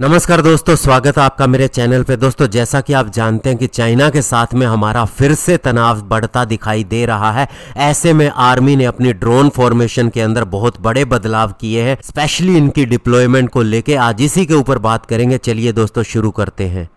नमस्कार दोस्तों स्वागत है आपका मेरे चैनल पे दोस्तों जैसा कि आप जानते हैं कि चाइना के साथ में हमारा फिर से तनाव बढ़ता दिखाई दे रहा है ऐसे में आर्मी ने अपनी ड्रोन फॉर्मेशन के अंदर बहुत बड़े बदलाव किए हैं स्पेशली इनकी डिप्लॉयमेंट को लेके आज इसी के ऊपर बात करेंगे चलिए दोस्तों शुरू करते हैं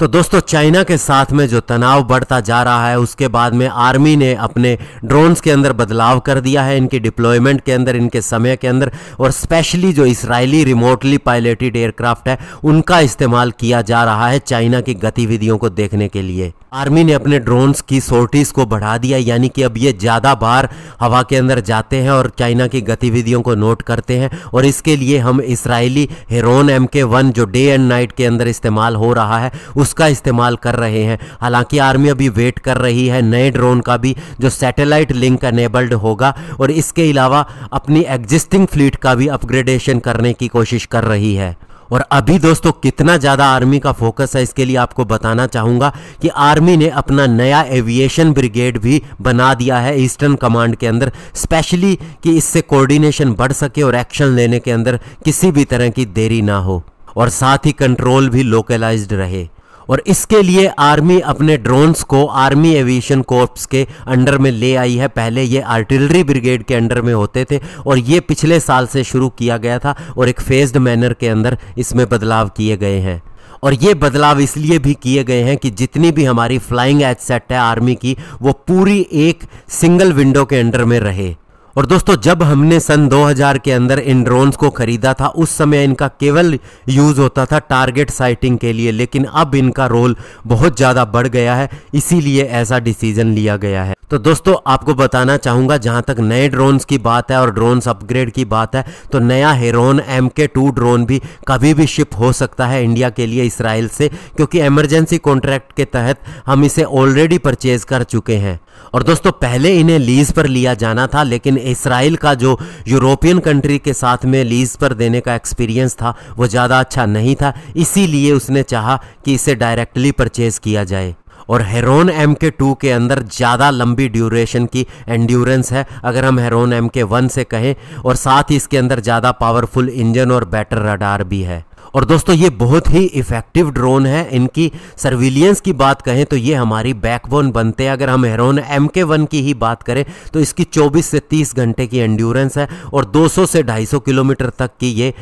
तो दोस्तों चाइना के साथ में जो तनाव बढ़ता जा रहा है उसके बाद में आर्मी ने अपने ड्रोन्स के अंदर बदलाव कर दिया है इनके डिप्लॉयमेंट के अंदर इनके समय के अंदर और स्पेशली जो इसराइली रिमोटली पायलटेड एयरक्राफ्ट है उनका इस्तेमाल किया जा रहा है चाइना की गतिविधियों को देखने के लिए आर्मी ने अपने ड्रोन्स की सोर्टिस को बढ़ा दिया यानी कि अब ये ज़्यादा बार हवा के अंदर जाते हैं और चाइना की गतिविधियों को नोट करते हैं और इसके लिए हम Israeli Heron M K one जो डे एंड नाइट के अंदर इस्तेमाल हो रहा है उसका इस्तेमाल कर रहे हैं हालांकि आर्मी अभी वेट कर रही है नए ड्रोन का भी जो सैटेलाइट लिंक अनेबल्ड होगा और इसके अलावा अपनी एग्जिस्टिंग फ्लीट का भी अपग्रेडेशन करने की कोशिश कर रही है और अभी दोस्तों कितना ज़्यादा आर्मी का फोकस है इसके लिए आपको बताना चाहूँगा कि आर्मी ने अपना नया एविएशन ब्रिगेड भी बना दिया है ईस्टर्न कमांड के अंदर स्पेशली कि इससे कोऑर्डिनेशन बढ़ सके और एक्शन लेने के अंदर किसी भी तरह की देरी ना हो और साथ ही कंट्रोल भी लोकलाइज्ड रहे और इसके लिए आर्मी अपने ड्रोन्स को आर्मी एविएशन कोर्प्स के अंडर में ले आई है पहले ये आर्टिलरी ब्रिगेड के अंडर में होते थे और ये पिछले साल से शुरू किया गया था और एक फेज्ड मैनर के अंदर इसमें बदलाव किए गए हैं और ये बदलाव इसलिए भी किए गए हैं कि जितनी भी हमारी फ्लाइंग एज सेट है आर्मी की वो पूरी एक सिंगल विंडो के अंडर में रहे और दोस्तों जब हमने सन 2000 के अंदर इन ड्रोन्स को खरीदा था उस समय इनका केवल यूज़ होता था टारगेट साइटिंग के लिए लेकिन अब इनका रोल बहुत ज़्यादा बढ़ गया है इसीलिए ऐसा डिसीजन लिया गया है तो दोस्तों आपको बताना चाहूँगा जहाँ तक नए ड्रोन्स की बात है और ड्रोन्स अपग्रेड की बात है तो नया Heron M K two drone भी कभी भी शिप हो सकता है इंडिया के लिए इसराइल से क्योंकि एमरजेंसी कॉन्ट्रैक्ट के तहत हम इसे ऑलरेडी परचेज कर चुके हैं और दोस्तों पहले इन्हें लीज पर लिया जाना था लेकिन इसराइल का जो यूरोपियन कंट्री के साथ में लीज पर देने का एक्सपीरियंस था वो ज़्यादा अच्छा नहीं था इसीलिए उसने चाहा कि इसे डायरेक्टली परचेज किया जाए और हेरोन एम के टू के अंदर ज़्यादा लंबी ड्यूरेशन की एंड्योरेंस है अगर हम हेरोन एम के वन से कहें और साथ ही इसके अंदर ज़्यादा पावरफुल इंजन और बेटर रडार भी है और दोस्तों ये बहुत ही इफेक्टिव ड्रोन है इनकी सर्विलियंस की बात कहें तो ये हमारी बैकबोन बनते हैं अगर हम हेरोन एम के वन की ही बात करें तो इसकी 24 से 30 घंटे की एंड्योरेंस है और 200 से 250 किलोमीटर तक की ये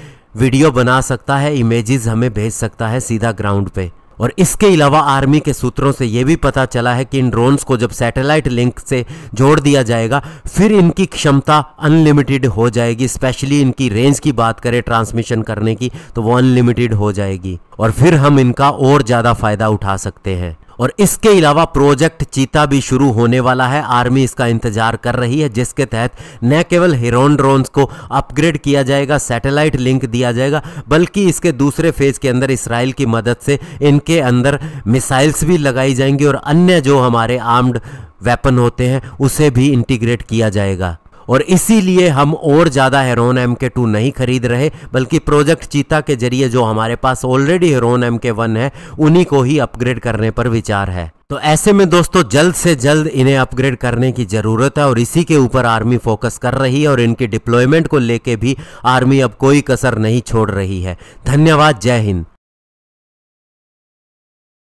वीडियो बना सकता है इमेजेस हमें भेज सकता है सीधा ग्राउंड पे और इसके अलावा आर्मी के सूत्रों से यह भी पता चला है कि इन ड्रोन्स को जब सैटेलाइट लिंक से जोड़ दिया जाएगा फिर इनकी क्षमता अनलिमिटेड हो जाएगी स्पेशली इनकी रेंज की बात करें ट्रांसमिशन करने की तो वो अनलिमिटेड हो जाएगी और फिर हम इनका और ज़्यादा फ़ायदा उठा सकते हैं और इसके अलावा प्रोजेक्ट चीता भी शुरू होने वाला है आर्मी इसका इंतजार कर रही है जिसके तहत न केवल हिरोन ड्रोन्स को अपग्रेड किया जाएगा सैटेलाइट लिंक दिया जाएगा बल्कि इसके दूसरे फेज के अंदर इसराइल की मदद से इनके अंदर मिसाइल्स भी लगाई जाएंगी और अन्य जो हमारे आर्म्ड वेपन होते हैं उसे भी इंटीग्रेट किया जाएगा और इसीलिए हम और ज़्यादा हेरोन एम के टू नहीं खरीद रहे बल्कि प्रोजेक्ट चीता के जरिए जो हमारे पास already Heron M K one है उन्हीं को ही अपग्रेड करने पर विचार है तो ऐसे में दोस्तों जल्द से जल्द इन्हें अपग्रेड करने की ज़रूरत है और इसी के ऊपर आर्मी फोकस कर रही है और इनके डिप्लॉयमेंट को लेके भी आर्मी अब कोई कसर नहीं छोड़ रही है धन्यवाद जय हिंद